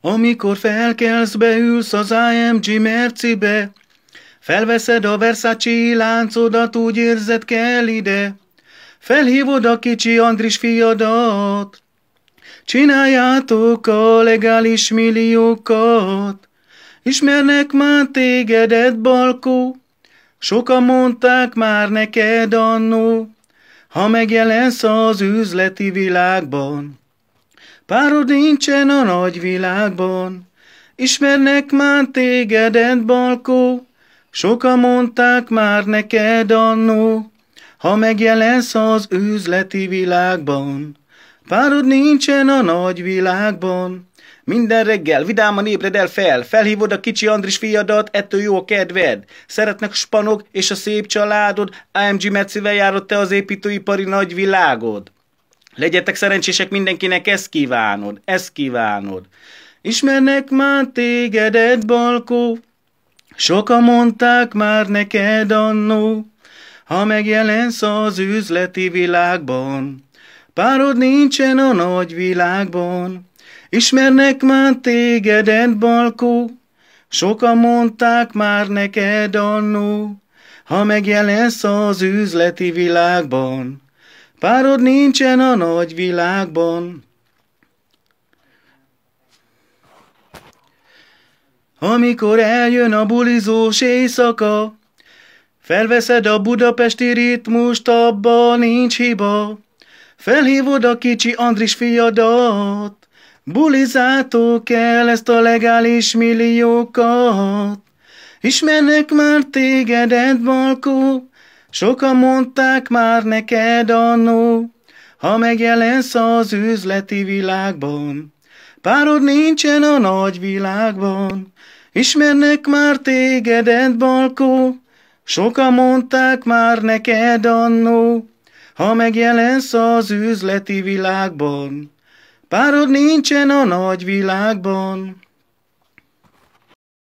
Amikor felkelsz, beülsz az IMG mercibe, felveszed a Versace láncodat, úgy érzed kell ide, felhívod a kicsi Andris fiadat, csináljátok a legális milliókat, ismernek már tégedet, Balkó, sokan mondták már neked annó, ha megjelensz az üzleti világban. Párod nincsen a nagy világban, ismernek már tégedet, Balkó, sokan mondták már neked annó, ha megjelensz az üzleti világban. Párod nincsen a nagy világban. Minden reggel vidáman ébredel fel, felhívod a kicsi Andris fiadat, ettől jó a kedved. Szeretnek spanok és a szép családod, AMG Mecivel járod te az építőipari nagy világod. Legyetek szerencsések mindenkinek, ezt kívánod, ezt kívánod. Ismernek már tégedet, Balkó, sokan mondták már neked annó, ha megjelensz az üzleti világban, párod nincsen a nagy világban. Ismernek már tégedet, Balkó, sokan mondták már neked annó, ha megjelensz az üzleti világban, Párod nincsen a nagy világban. Amikor eljön a bulizós éjszaka, felveszed a budapesti ritmust, abba nincs hiba. Felhívod a kicsi Andris fiadat, bulizátok el ezt a legális milliókat. Ismernek már téged, Edvalkó, Balkó, Sokan mondták már neked annó, ha megjelensz az üzleti világban. Párod nincsen a nagy világban, ismernek már tégedet, Balkó. Sokan mondták már neked annó, ha megjelensz az üzleti világban. Párod nincsen a nagy világban.